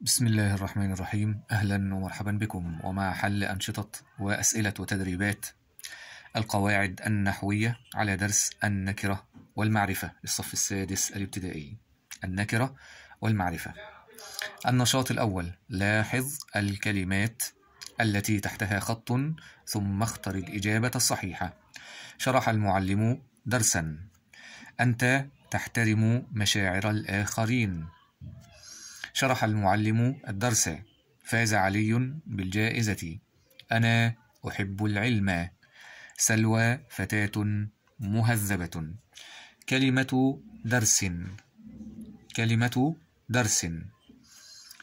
بسم الله الرحمن الرحيم أهلا ومرحبا بكم ومع حل أنشطة وأسئلة وتدريبات القواعد النحوية على درس النكرة والمعرفة للصف السادس الابتدائي النكرة والمعرفة النشاط الأول لاحظ الكلمات التي تحتها خط ثم اختر الإجابة الصحيحة شرح المعلم درسا أنت تحترم مشاعر الآخرين شرح المعلم الدرس فاز علي بالجائزة أنا أحب العلم سلوى فتاة مهذبة كلمة درس كلمة درس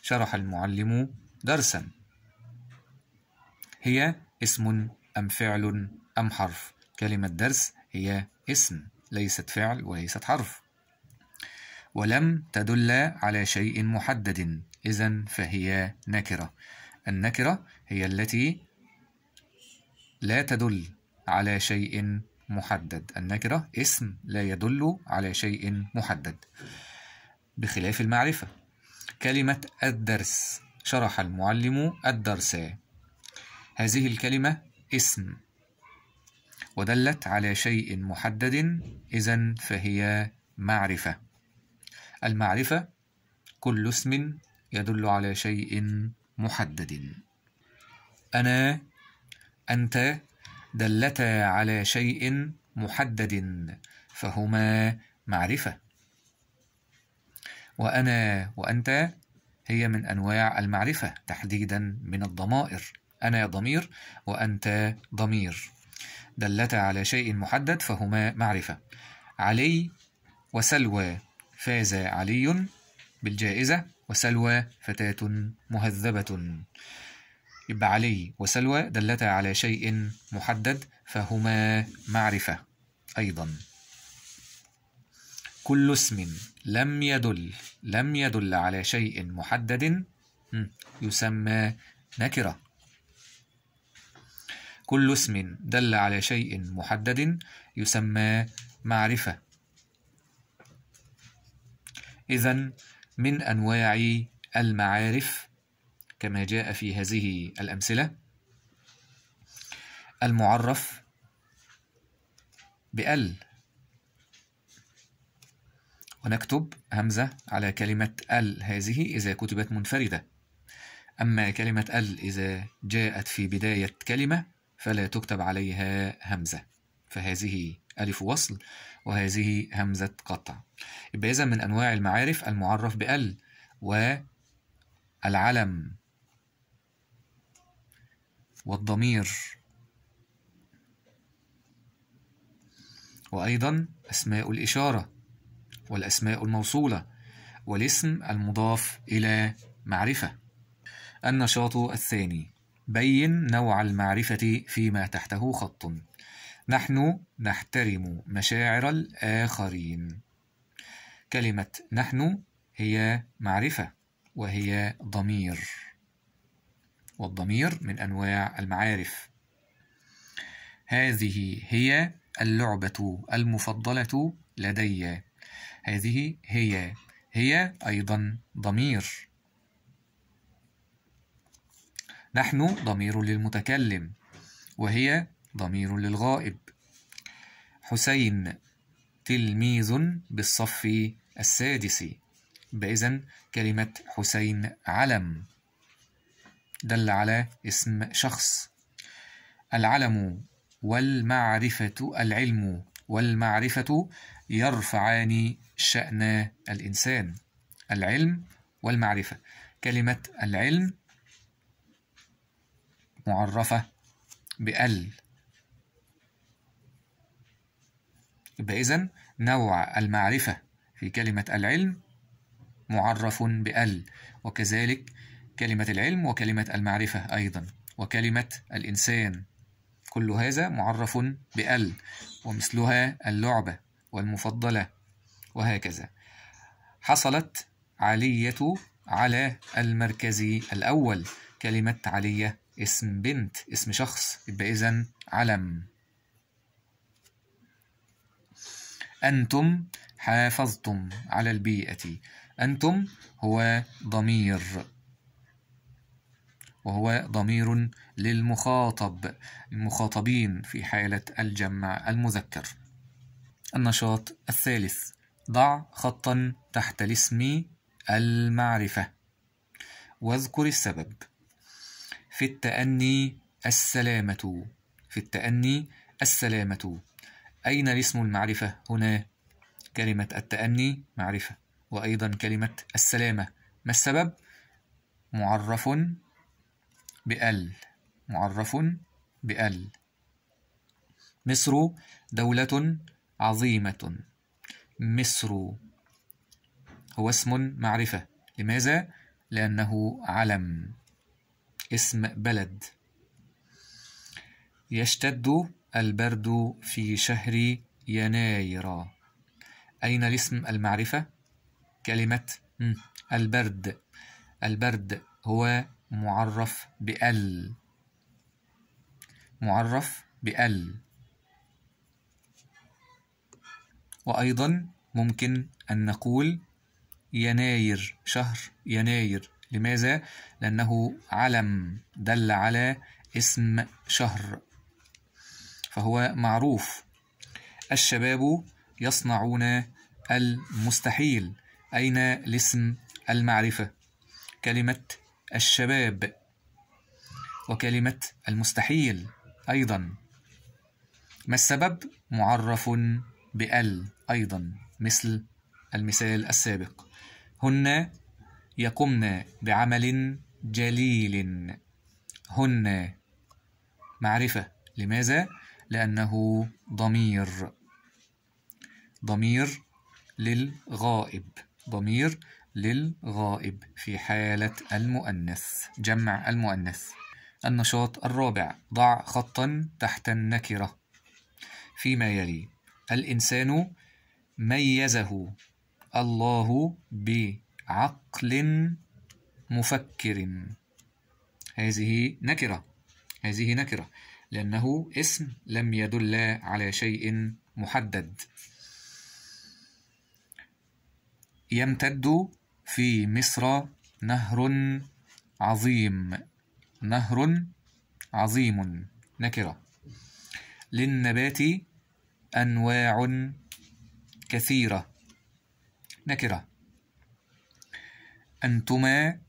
شرح المعلم درسا هي اسم أم فعل أم حرف كلمة درس هي اسم ليست فعل وليست حرف ولم تدل على شيء محدد إذا فهي نكرة النكرة هي التي لا تدل على شيء محدد النكرة اسم لا يدل على شيء محدد بخلاف المعرفة كلمة الدرس شرح المعلم الدرس هذه الكلمة اسم ودلت على شيء محدد إذا فهي معرفة المعرفة كل اسم يدل على شيء محدد أنا أنت دلتا على شيء محدد فهما معرفة وأنا وأنت هي من أنواع المعرفة تحديدا من الضمائر أنا ضمير وأنت ضمير دلتا على شيء محدد فهما معرفة علي وسلوى فاز علي بالجائزة وسلوى فتاة مهذبة يبقى علي وسلوى دلتا على شيء محدد فهما معرفة أيضا كل اسم لم يدل لم يدل على شيء محدد يسمى نكرة كل اسم دل على شيء محدد يسمى معرفة إذا من أنواع المعارف كما جاء في هذه الأمثلة المعرف بأل ونكتب همزة على كلمة ال هذه إذا كتبت منفردة أما كلمة ال إذا جاءت في بداية كلمة فلا تكتب عليها همزة فهذه ألف وصل وهذه همزة قطع يبقى إذا من أنواع المعارف المعرف بال والعلم والضمير وأيضا أسماء الإشارة والأسماء الموصولة والاسم المضاف إلى معرفة النشاط الثاني بين نوع المعرفة فيما تحته خط نحن نحترم مشاعر الآخرين كلمة نحن هي معرفة وهي ضمير والضمير من أنواع المعارف هذه هي اللعبة المفضلة لدي هذه هي هي أيضا ضمير نحن ضمير للمتكلم وهي ضمير للغائب حسين تلميذ بالصف السادس إذا كلمة حسين علم دل على اسم شخص العلم والمعرفة العلم والمعرفة يرفعان شأن الإنسان العلم والمعرفة كلمة العلم معرفة بأل يبقى إذا نوع المعرفة في كلمة العلم معرف بأل وكذلك كلمة العلم وكلمة المعرفة أيضا وكلمة الإنسان كل هذا معرف بأل ومثلها اللعبة والمفضلة وهكذا حصلت علية على المركزي الأول كلمة علية اسم بنت اسم شخص يبقى إذا علم أنتم حافظتم على البيئة أنتم هو ضمير وهو ضمير للمخاطب المخاطبين في حالة الجمع المذكر النشاط الثالث ضع خطا تحت الاسم المعرفة واذكر السبب في التأني السلامة في التأني السلامة أين اسم المعرفة هنا؟ كلمة التأني معرفة وأيضا كلمة السلامة ما السبب؟ معرف بأل معرف بأل مصر دولة عظيمة مصر هو اسم معرفة لماذا؟ لأنه علم اسم بلد يشتد البرد في شهر يناير أين الاسم المعرفة؟ كلمة البرد البرد هو معرف بأل معرف بأل وأيضا ممكن أن نقول يناير شهر يناير لماذا؟ لأنه علم دل على اسم شهر فهو معروف الشباب يصنعون المستحيل أين الاسم المعرفة كلمة الشباب وكلمة المستحيل أيضا ما السبب معرف بأل أيضا مثل المثال السابق هن يقمن بعمل جليل هن معرفة لماذا؟ لأنه ضمير ضمير للغائب ضمير للغائب في حالة المؤنث جمع المؤنث النشاط الرابع ضع خطا تحت النكرة فيما يلي الإنسان ميزه الله بعقل مفكر هذه نكرة هذه نكرة لأنه اسم لم يدل على شيء محدد يمتد في مصر نهر عظيم نهر عظيم نكرة للنبات أنواع كثيرة نكرة أنتما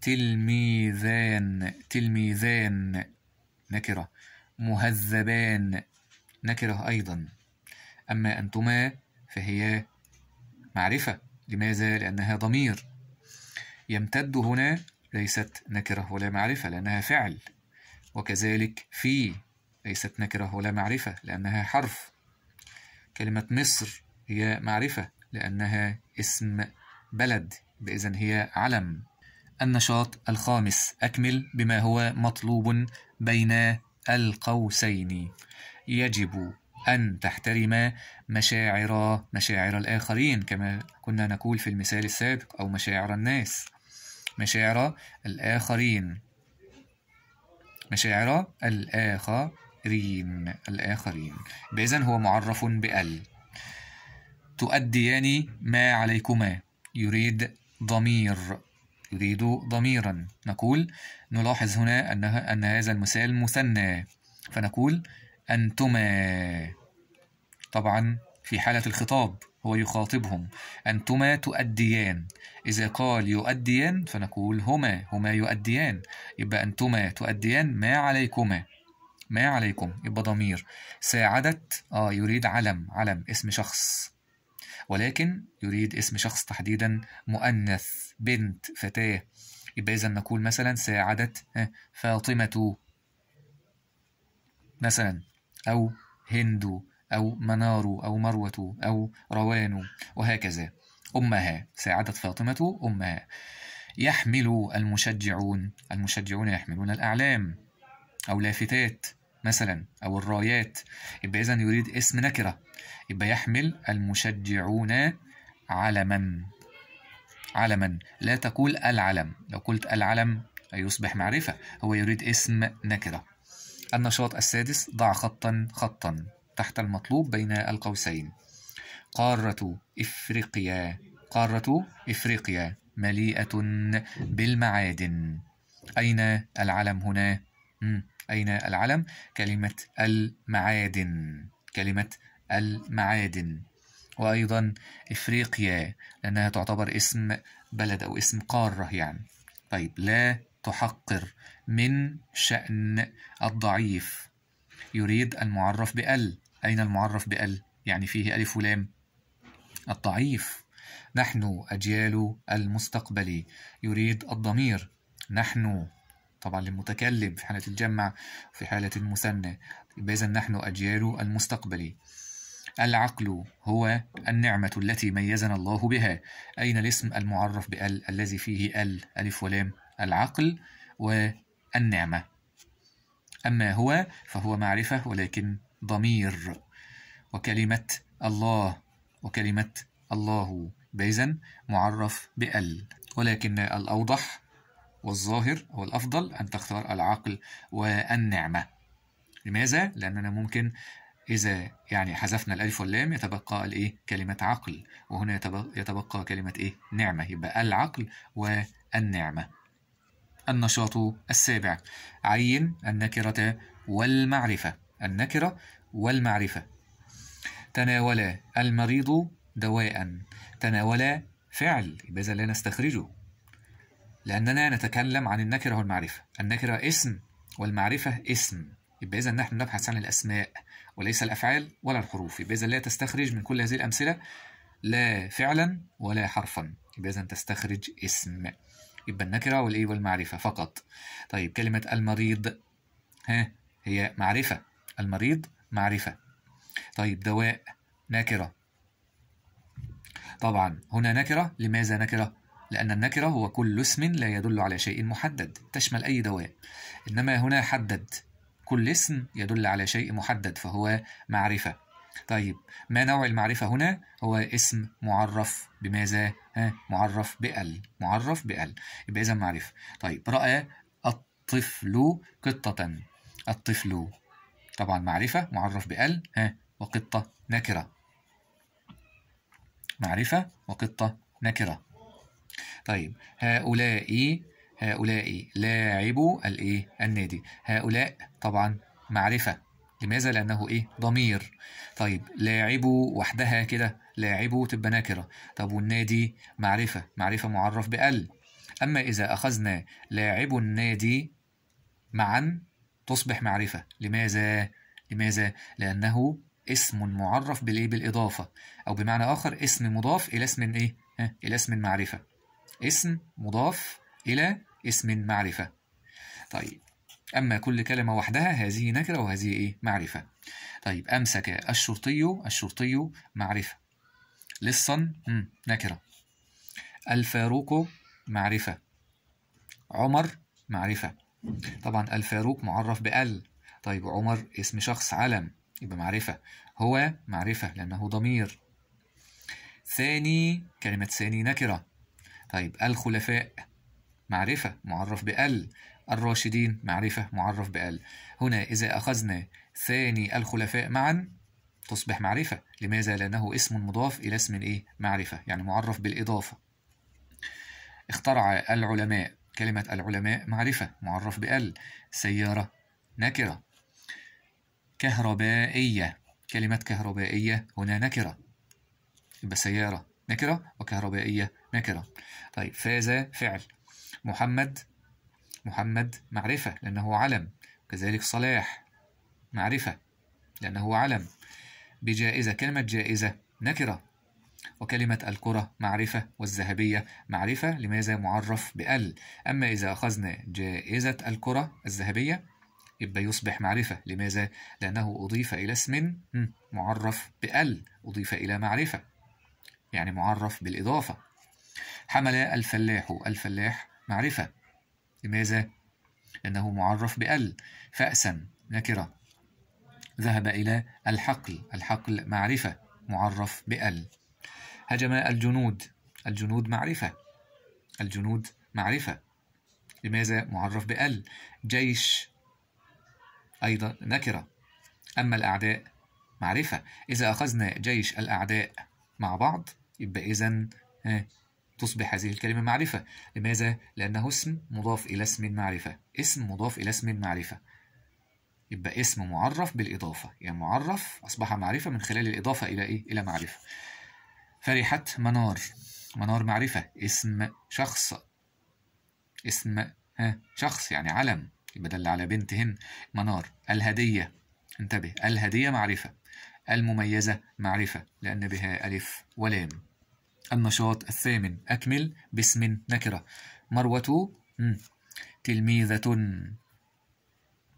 تلميذان تلميذان نكرة مهذبان نكرة أيضا أما أنتما فهي معرفة لماذا؟ لأنها ضمير يمتد هنا ليست نكرة ولا معرفة لأنها فعل وكذلك في ليست نكرة ولا معرفة لأنها حرف كلمة مصر هي معرفة لأنها اسم بلد بإذن هي علم النشاط الخامس أكمل بما هو مطلوب بين القوسين يجب أن تحترم مشاعر مشاعر الآخرين كما كنا نقول في المثال السابق أو مشاعر الناس مشاعر الآخرين مشاعر الآخرين الآخرين إذا هو معرف بأل تؤديان ما عليكما يريد ضمير يريد ضميرا نقول نلاحظ هنا أنها أن هذا المثال مثنى فنقول أنتما طبعا في حالة الخطاب هو يخاطبهم أنتما تؤديان إذا قال يؤديان فنقول هما هما يؤديان يبقى أنتما تؤديان ما عليكما ما عليكم يبقى ضمير ساعدت آه يريد علم علم اسم شخص ولكن يريد اسم شخص تحديدا مؤنث بنت فتاة يبقى إذا نقول مثلا ساعدت آه، فاطمة مثلا أو هند أو منار أو مروة أو روان وهكذا أمها ساعدت فاطمة أمها يحمل المشجعون المشجعون يحملون الأعلام أو لافتات مثلا أو الرايات يبقى إذا يريد اسم نكرة يبقى يحمل المشجعون علما علما لا تقول العلم لو قلت العلم يصبح معرفة هو يريد اسم نكرة النشاط السادس ضع خطا خطا تحت المطلوب بين القوسين قارة إفريقيا قارة إفريقيا مليئة بالمعادن أين العلم هنا؟ مم. أين العلم كلمة المعادن كلمة المعادن وأيضا إفريقيا لأنها تعتبر اسم بلد أو اسم قارة يعني طيب لا تحقر من شأن الضعيف يريد المعرف بأل أين المعرف بأل يعني فيه ألف ولام الضعيف نحن أجيال المستقبل يريد الضمير نحن طبعا للمتكلم في حالة الجمع في حالة المثنى إذا نحن أجيال المستقبل العقل هو النعمة التي ميزنا الله بها أين الاسم المعرف بأل الذي فيه أل ألف ولام العقل والنعمة أما هو فهو معرفة ولكن ضمير وكلمة الله وكلمة الله بإذن معرف بأل ولكن الأوضح والظاهر أو الأفضل أن تختار العقل والنعمة لماذا؟ لأننا ممكن إذا يعني حذفنا الألف واللام يتبقى الإيه؟ كلمة عقل وهنا يتبقى كلمة إيه؟ نعمة يبقى العقل والنعمة النشاط السابع عين النكرة والمعرفة النكرة والمعرفة تناول المريض دواء تناول فعل يبقى لا نستخرجه لأننا نتكلم عن النكرة والمعرفة النكرة اسم والمعرفة اسم يبقى إذا نحن نبحث عن الأسماء وليس الأفعال ولا الحروف يبقى إذا لا تستخرج من كل هذه الأمثلة لا فعلا ولا حرفا يبقى إذا تستخرج اسم يبقى النكرة والإيه والمعرفة فقط طيب كلمة المريض ها هي معرفة المريض معرفة طيب دواء نكرة طبعا هنا نكرة لماذا نكرة لأن النكرة هو كل اسم لا يدل على شيء محدد تشمل أي دواء إنما هنا حدد كل اسم يدل على شيء محدد فهو معرفة طيب ما نوع المعرفة هنا هو اسم معرف بماذا ها معرف بأل معرف بأل يبقى إذا معرفة طيب رأى الطفل قطة الطفل طبعا معرفة معرف بأل ها وقطة نكرة معرفة وقطة نكرة طيب هؤلاء هؤلاء لاعبو الايه النادي هؤلاء طبعا معرفه لماذا لانه ايه ضمير طيب لاعبو وحدها كده لاعبو تبقى نكره طب والنادي معرفه معرفه معرف بال اما اذا اخذنا لاعبو النادي معا تصبح معرفه لماذا لماذا لانه اسم معرف بالايه بالاضافه او بمعنى اخر اسم مضاف الى اسم ايه الى اسم معرفه اسم مضاف إلى اسم معرفة طيب أما كل كلمة وحدها هذه نكرة وهذه إيه؟ معرفة طيب أمسك الشرطي الشرطي معرفة لصا نكرة الفاروق معرفة عمر معرفة طبعا الفاروق معرف بأل طيب عمر اسم شخص علم يبقى معرفة هو معرفة لأنه ضمير ثاني كلمة ثاني نكرة طيب الخلفاء معرفة معرف بأل الراشدين معرفة معرف بأل هنا إذا أخذنا ثاني الخلفاء معا تصبح معرفة لماذا؟ لأنه اسم مضاف إلى اسم إيه؟ معرفة يعني معرف بالإضافة اخترع العلماء كلمة العلماء معرفة معرف بأل سيارة نكرة كهربائية كلمة كهربائية هنا نكرة يبقى سيارة نكرة وكهربائية كده طيب فاز فعل محمد محمد معرفة لأنه علم كذلك صلاح معرفة لأنه علم بجائزة كلمة جائزة نكرة وكلمة الكرة معرفة والذهبية معرفة لماذا معرف بأل أما إذا أخذنا جائزة الكرة الذهبية يبقى يصبح معرفة لماذا؟ لأنه أضيف إلى اسم معرف بأل أضيف إلى معرفة يعني معرف بالإضافة حمل الفلاح الفلاح معرفة لماذا؟ لأنه معرف بأل فأسا نكرة ذهب إلى الحقل الحقل معرفة معرف بأل هجم الجنود الجنود معرفة الجنود معرفة لماذا معرف بأل جيش أيضا نكرة أما الأعداء معرفة إذا أخذنا جيش الأعداء مع بعض يبقى إذا آه، تصبح هذه الكلمة معرفة لماذا؟ لأنه اسم مضاف إلى اسم معرفة اسم مضاف إلى اسم معرفة يبقى اسم معرف بالإضافة يعني معرف أصبح معرفة من خلال الإضافة إلى إيه؟ إلى معرفة فرحة منار منار معرفة اسم شخص اسم ها شخص يعني علم يبقى على بنت هن منار الهدية انتبه الهدية معرفة المميزة معرفة لأن بها ألف ولام النشاط الثامن أكمل باسم نكرة مروة تلميذة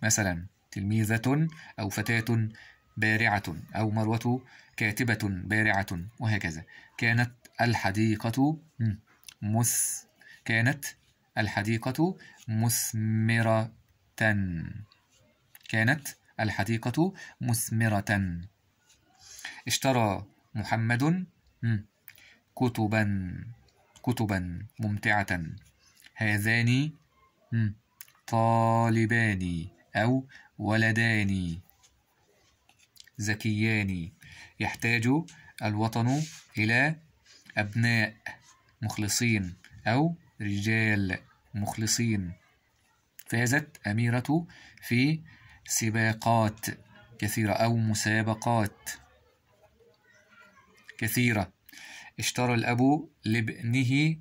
مثلا تلميذة أو فتاة بارعة أو مروة كاتبة بارعة وهكذا كانت الحديقة مث كانت الحديقة مثمرة كانت الحديقة مثمرة اشترى محمد كتبا كتبا ممتعة هذان طالبان أو ولدان زكيان يحتاج الوطن إلى أبناء مخلصين أو رجال مخلصين فازت أميرة في سباقات كثيرة أو مسابقات كثيرة اشترى الأب لابنه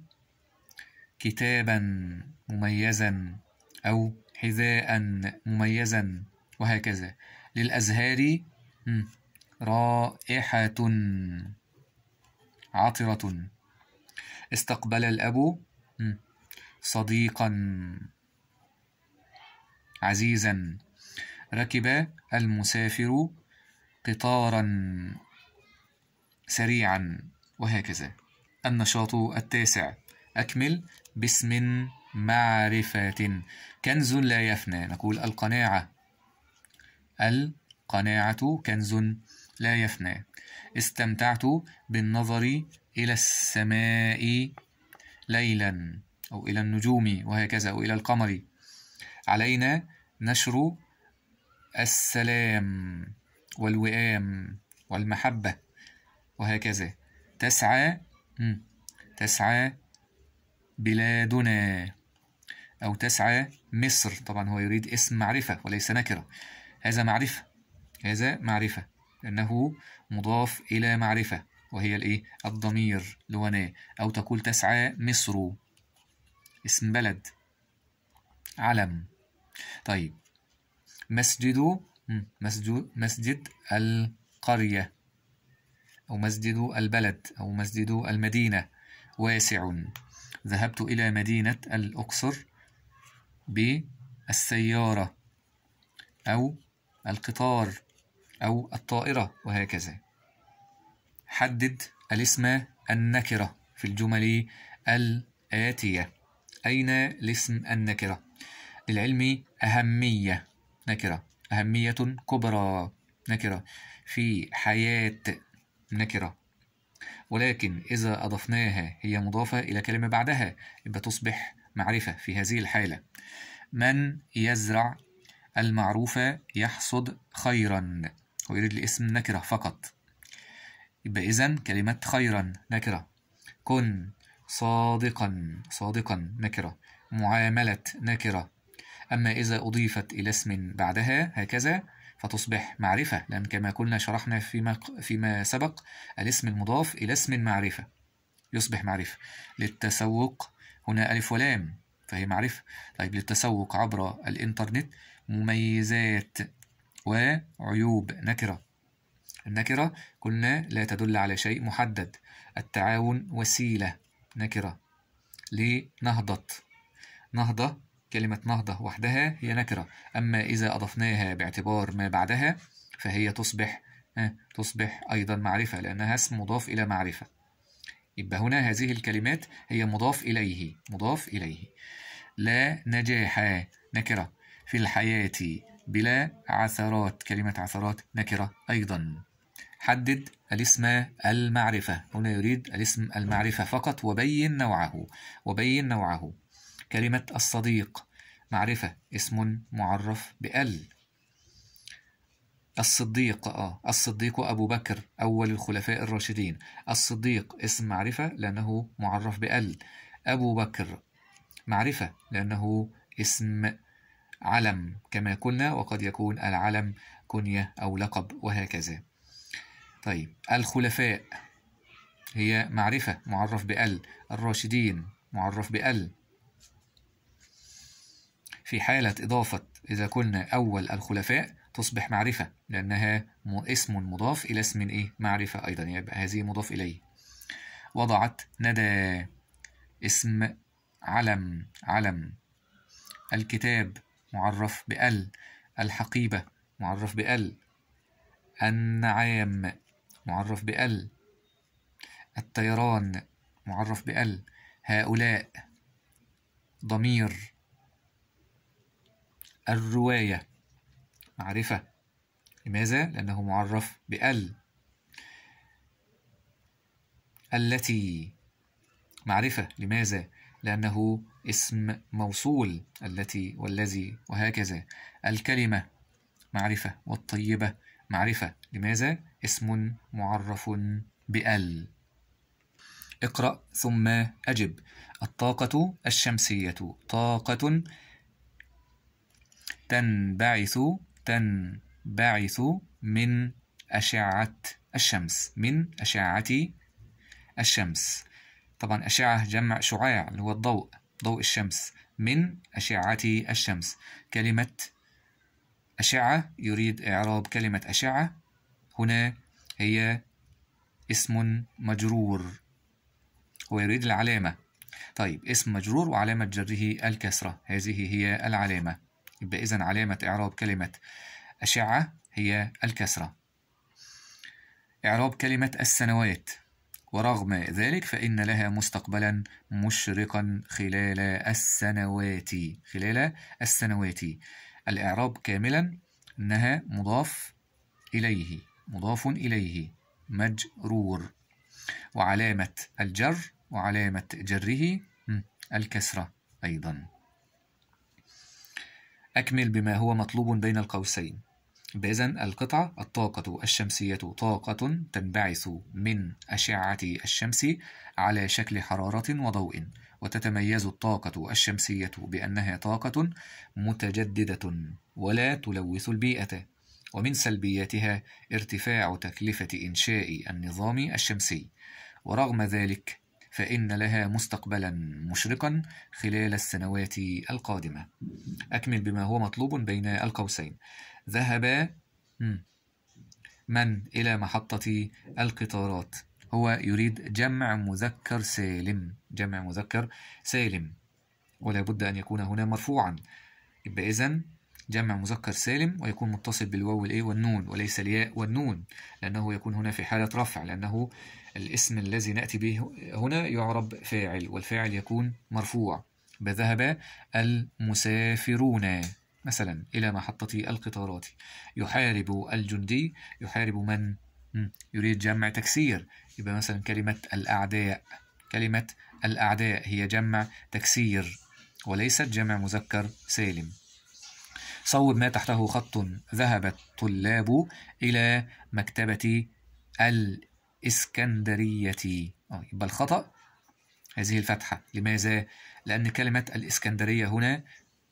كتابا مميزا أو حذاء مميزا وهكذا للأزهار رائحة عطرة استقبل الأب صديقا عزيزا ركب المسافر قطارا سريعا وهكذا النشاط التاسع أكمل باسم معرفة كنز لا يفنى نقول القناعة القناعة كنز لا يفنى استمتعت بالنظر إلى السماء ليلا أو إلى النجوم وهكذا أو إلى القمر علينا نشر السلام والوئام والمحبة وهكذا تسعى تسعى بلادنا أو تسعى مصر طبعا هو يريد اسم معرفة وليس نكرة هذا معرفة هذا معرفة لأنه مضاف إلى معرفة وهي الإيه؟ الضمير لونا أو تقول تسعى مصر اسم بلد علم طيب مسجد مسجد مسجد القرية أو مسجد البلد أو مسجد المدينة واسع ذهبت إلى مدينة الأقصر بالسيارة أو القطار أو الطائرة وهكذا حدد الاسم النكرة في الجمل الآتية أين الاسم النكرة؟ للعلم أهمية نكرة أهمية كبرى نكرة في حياة نكرة ولكن إذا أضفناها هي مضافة إلى كلمة بعدها يبقى تصبح معرفة في هذه الحالة من يزرع المعروف يحصد خيرا ويريد الاسم نكرة فقط يبقى إذن كلمة خيرا نكرة كن صادقا صادقا نكرة معاملة نكرة أما إذا أضيفت إلى اسم بعدها هكذا فتصبح معرفة لأن كما قلنا شرحنا فيما, فيما سبق الاسم المضاف إلى اسم معرفة يصبح معرفة للتسوق هنا ألف ولام فهي معرفة طيب للتسوق عبر الإنترنت مميزات وعيوب نكرة النكرة قلنا لا تدل على شيء محدد التعاون وسيلة نكرة لنهضة نهضة كلمة نهضة وحدها هي نكرة أما إذا أضفناها باعتبار ما بعدها فهي تصبح آه، تصبح أيضا معرفة لأنها اسم مضاف إلى معرفة يبقى هنا هذه الكلمات هي مضاف إليه مضاف إليه لا نجاح نكرة في الحياة بلا عثرات كلمة عثرات نكرة أيضا حدد الاسم المعرفة هنا يريد الاسم المعرفة فقط وبين نوعه وبين نوعه كلمة الصديق معرفة اسم معرف بأل الصديق آه الصديق أبو بكر أول الخلفاء الراشدين الصديق اسم معرفة لأنه معرف بأل أبو بكر معرفة لأنه اسم علم كما قلنا وقد يكون العلم كنية أو لقب وهكذا طيب الخلفاء هي معرفة معرف بأل الراشدين معرف بأل في حالة إضافة إذا كنا أول الخلفاء تصبح معرفة لأنها اسم مضاف إلى اسم إيه؟ معرفة أيضا يعني يبقى هذه مضاف إليه وضعت ندى اسم علم علم الكتاب معرف بأل الحقيبة معرف بأل النعام معرف بأل الطيران معرف بأل هؤلاء ضمير الرواية معرفة لماذا؟ لأنه معرف بأل التي معرفة لماذا؟ لأنه اسم موصول التي والذي وهكذا الكلمة معرفة والطيبة معرفة لماذا؟ اسم معرف بأل اقرأ ثم أجب الطاقة الشمسية طاقة تنبعث تنبعث من أشعة الشمس من أشعة الشمس طبعا أشعة جمع شعاع اللي هو الضوء ضوء الشمس من أشعة الشمس كلمة أشعة يريد إعراب كلمة أشعة هنا هي اسم مجرور هو يريد العلامة طيب اسم مجرور وعلامة جره الكسرة هذه هي العلامة يبقى إذا علامة إعراب كلمة أشعة هي الكسرة إعراب كلمة السنوات ورغم ذلك فإن لها مستقبلا مشرقا خلال السنوات خلال السنوات الإعراب كاملا أنها مضاف إليه مضاف إليه مجرور وعلامة الجر وعلامة جره الكسرة أيضا أكمل بما هو مطلوب بين القوسين بإذن القطعة الطاقة الشمسية طاقة تنبعث من أشعة الشمس على شكل حرارة وضوء وتتميز الطاقة الشمسية بأنها طاقة متجددة ولا تلوث البيئة ومن سلبياتها ارتفاع تكلفة إنشاء النظام الشمسي ورغم ذلك فإن لها مستقبلا مشرقا خلال السنوات القادمة أكمل بما هو مطلوب بين القوسين ذهب من إلى محطة القطارات هو يريد جمع مذكر سالم جمع مذكر سالم ولا بد أن يكون هنا مرفوعا يبقى إذن جمع مذكر سالم ويكون متصل بالواو والايه والنون وليس الياء والنون لأنه يكون هنا في حالة رفع لأنه الاسم الذي نأتي به هنا يعرب فاعل والفاعل يكون مرفوع بذهب المسافرون مثلا إلى محطة القطارات يحارب الجندي يحارب من يريد جمع تكسير يبقى مثلا كلمة الأعداء كلمة الأعداء هي جمع تكسير وليست جمع مذكر سالم صوب ما تحته خط ذهب الطلاب إلى مكتبة ال اسكندرية آه، يبقى الخطأ هذه الفتحة لماذا؟ لأن كلمة الإسكندرية هنا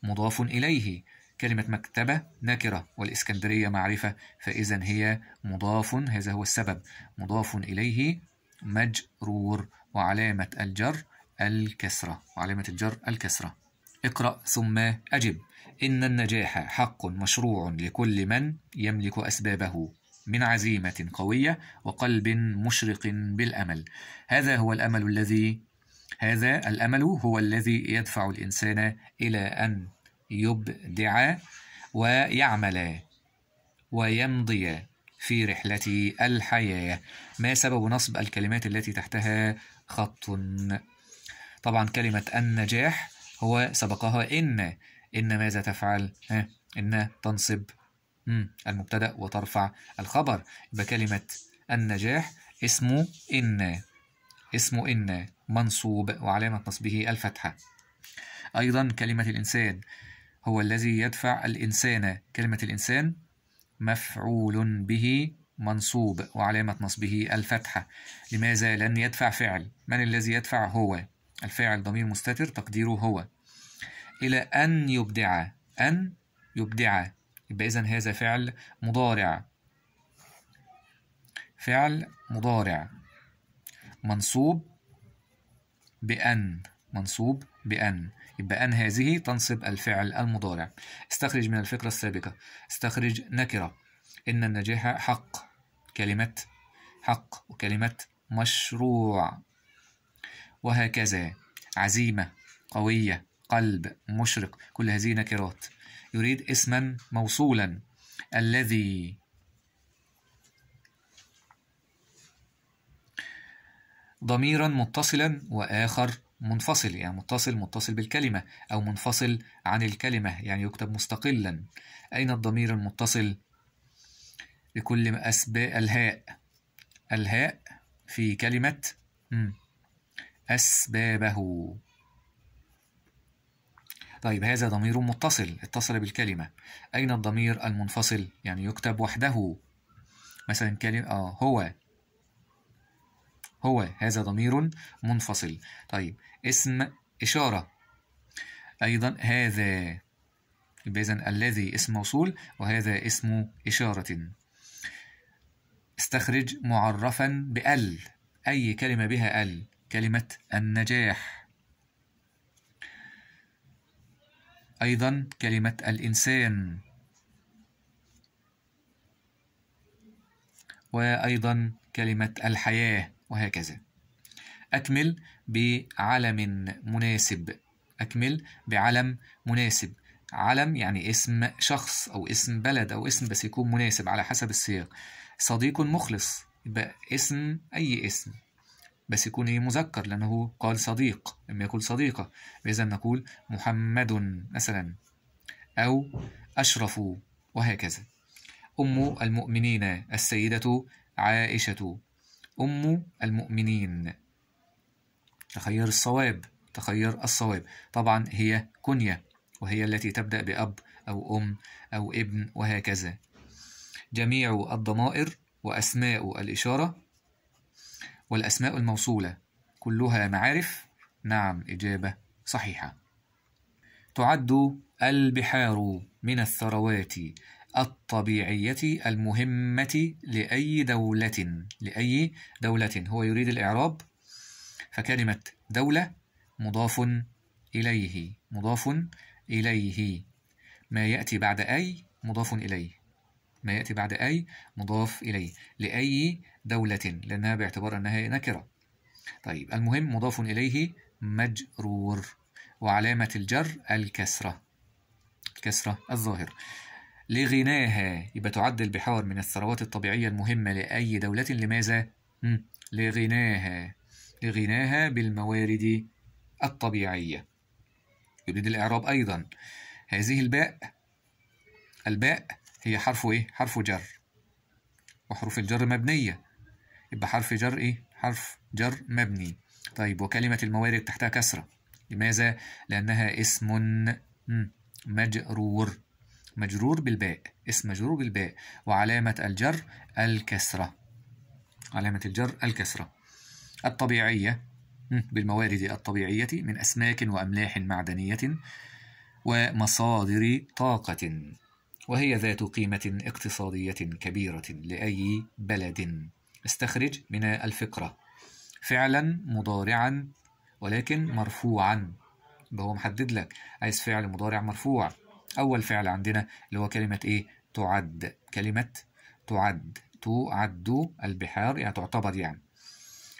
مضاف إليه كلمة مكتبة نكرة والإسكندرية معرفة فإذا هي مضاف هذا هو السبب مضاف إليه مجرور وعلامة الجر الكسرة وعلامة الجر الكسرة اقرأ ثم أجب إن النجاح حق مشروع لكل من يملك أسبابه من عزيمة قوية وقلب مشرق بالأمل هذا هو الأمل الذي هذا الأمل هو الذي يدفع الإنسان إلى أن يبدع ويعمل ويمضي في رحلة الحياة ما سبب نصب الكلمات التي تحتها خط طبعا كلمة النجاح هو سبقها إن إن ماذا تفعل إن تنصب المبتدأ وترفع الخبر يبقى كلمة النجاح اسمه إن اسمه إن منصوب وعلامة نصبه الفتحة أيضا كلمة الإنسان هو الذي يدفع الإنسان كلمة الإنسان مفعول به منصوب وعلامة نصبه الفتحة لماذا؟ لن يدفع فعل من الذي يدفع هو الفاعل ضمير مستتر تقديره هو إلى أن يبدع أن يبدع يبقى إذا هذا فعل مضارع فعل مضارع منصوب بأن منصوب بأن يبقى أن هذه تنصب الفعل المضارع استخرج من الفكرة السابقة استخرج نكرة إن النجاح حق كلمة حق وكلمة مشروع وهكذا عزيمة قوية قلب مشرق كل هذه نكرات يريد اسما موصولا الذي ضميرا متصلا وآخر منفصل يعني متصل متصل بالكلمة أو منفصل عن الكلمة يعني يكتب مستقلا أين الضمير المتصل لكل أسباء الهاء الهاء في كلمة أسبابه طيب هذا ضمير متصل اتصل بالكلمة أين الضمير المنفصل يعني يكتب وحده مثلا كلمة آه هو هو هذا ضمير منفصل طيب اسم إشارة أيضا هذا إذا إذن الذي اسم موصول وهذا اسم إشارة استخرج معرفا بأل أي كلمة بها أل كلمة النجاح أيضا كلمة الإنسان وأيضا كلمة الحياة وهكذا أكمل بعلم مناسب أكمل بعلم مناسب علم يعني اسم شخص أو اسم بلد أو اسم بس يكون مناسب على حسب السياق صديق مخلص يبقى اسم أي اسم بس يكون ايه مذكر لانه قال صديق لم يقل صديقه فاذا نقول محمد مثلا او اشرف وهكذا ام المؤمنين السيده عائشه ام المؤمنين تخير الصواب تخير الصواب طبعا هي كنيه وهي التي تبدا باب او ام او ابن وهكذا جميع الضمائر واسماء الاشاره والأسماء الموصولة كلها معارف؟ نعم إجابة صحيحة تعد البحار من الثروات الطبيعية المهمة لأي دولة لأي دولة هو يريد الإعراب فكلمة دولة مضاف إليه مضاف إليه ما يأتي بعد أي مضاف إليه ما يأتي بعد أي مضاف إليه لأي دولة لأنها باعتبار أنها نكرة طيب المهم مضاف إليه مجرور وعلامة الجر الكسرة الكسرة الظاهرة لغناها يبقى تعد البحار من الثروات الطبيعية المهمة لأي دولة لماذا؟ لغناها لغناها بالموارد الطبيعية يريد الإعراب أيضا هذه الباء الباء هي حرفه ايه حرف جر وحروف الجر مبنية يبقى حرف جر ايه حرف جر مبني طيب وكلمة الموارد تحتها كسرة لماذا لأنها اسم مجرور مجرور بالباء اسم مجرور بالباء وعلامة الجر الكسرة علامة الجر الكسرة الطبيعية بالموارد الطبيعية من أسماك وأملاح معدنية ومصادر طاقة وهي ذات قيمة اقتصادية كبيرة لأي بلد استخرج من الفقرة فعلا مضارعا ولكن مرفوعا هو محدد لك عايز فعل مضارع مرفوع أول فعل عندنا اللي هو كلمة إيه تعد كلمة تعد تعد البحار يعني تعتبر يعني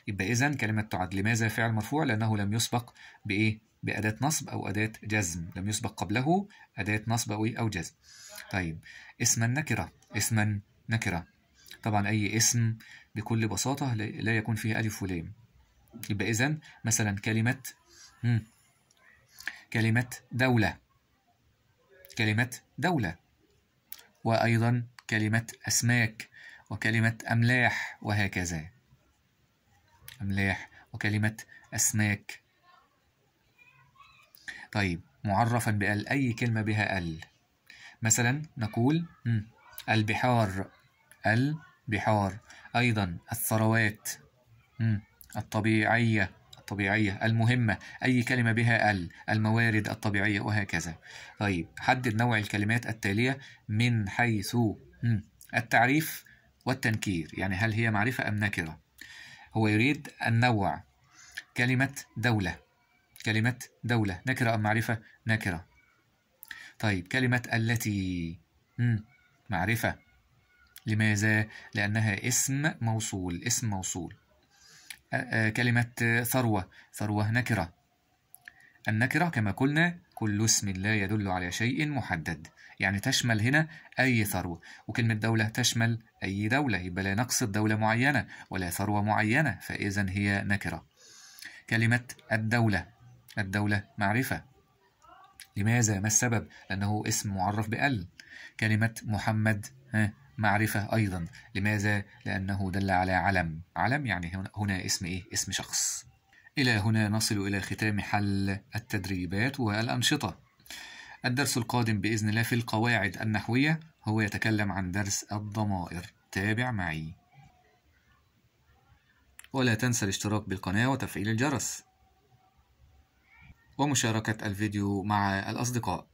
يبقى إذا كلمة تعد لماذا فعل مرفوع لأنه لم يسبق بإيه بأداة نصب أو أداة جزم لم يسبق قبله أداة نصب أو إيه؟ جزم طيب اسما نكرة اسما نكرة طبعا أي اسم بكل بساطة لا يكون فيه ألف ولام يبقى إذا مثلا كلمة مم. كلمة دولة كلمة دولة وأيضا كلمة أسماك وكلمة أملاح وهكذا أملاح وكلمة أسماك طيب معرفا بأل أي كلمة بها أل مثلا نقول البحار البحار أيضا الثروات الطبيعية الطبيعية المهمة أي كلمة بها ال الموارد الطبيعية وهكذا طيب حدد نوع الكلمات التالية من حيث التعريف والتنكير يعني هل هي معرفة أم نكرة هو يريد النوع كلمة دولة كلمة دولة نكرة أم معرفة نكرة طيب كلمة التي معرفة لماذا؟ لأنها اسم موصول اسم موصول كلمة ثروة ثروة نكرة النكرة كما قلنا كل اسم لا يدل على شيء محدد يعني تشمل هنا أي ثروة وكلمة دولة تشمل أي دولة يبقى لا نقصد دولة معينة ولا ثروة معينة فإذا هي نكرة كلمة الدولة الدولة معرفة لماذا؟ ما السبب؟ لأنه اسم معرف بأل كلمة محمد ها معرفة أيضا لماذا؟ لأنه دل على علم علم يعني هنا اسم إيه؟ اسم شخص إلى هنا نصل إلى ختام حل التدريبات والأنشطة الدرس القادم بإذن الله في القواعد النحوية هو يتكلم عن درس الضمائر تابع معي ولا تنسى الاشتراك بالقناة وتفعيل الجرس ومشاركة الفيديو مع الأصدقاء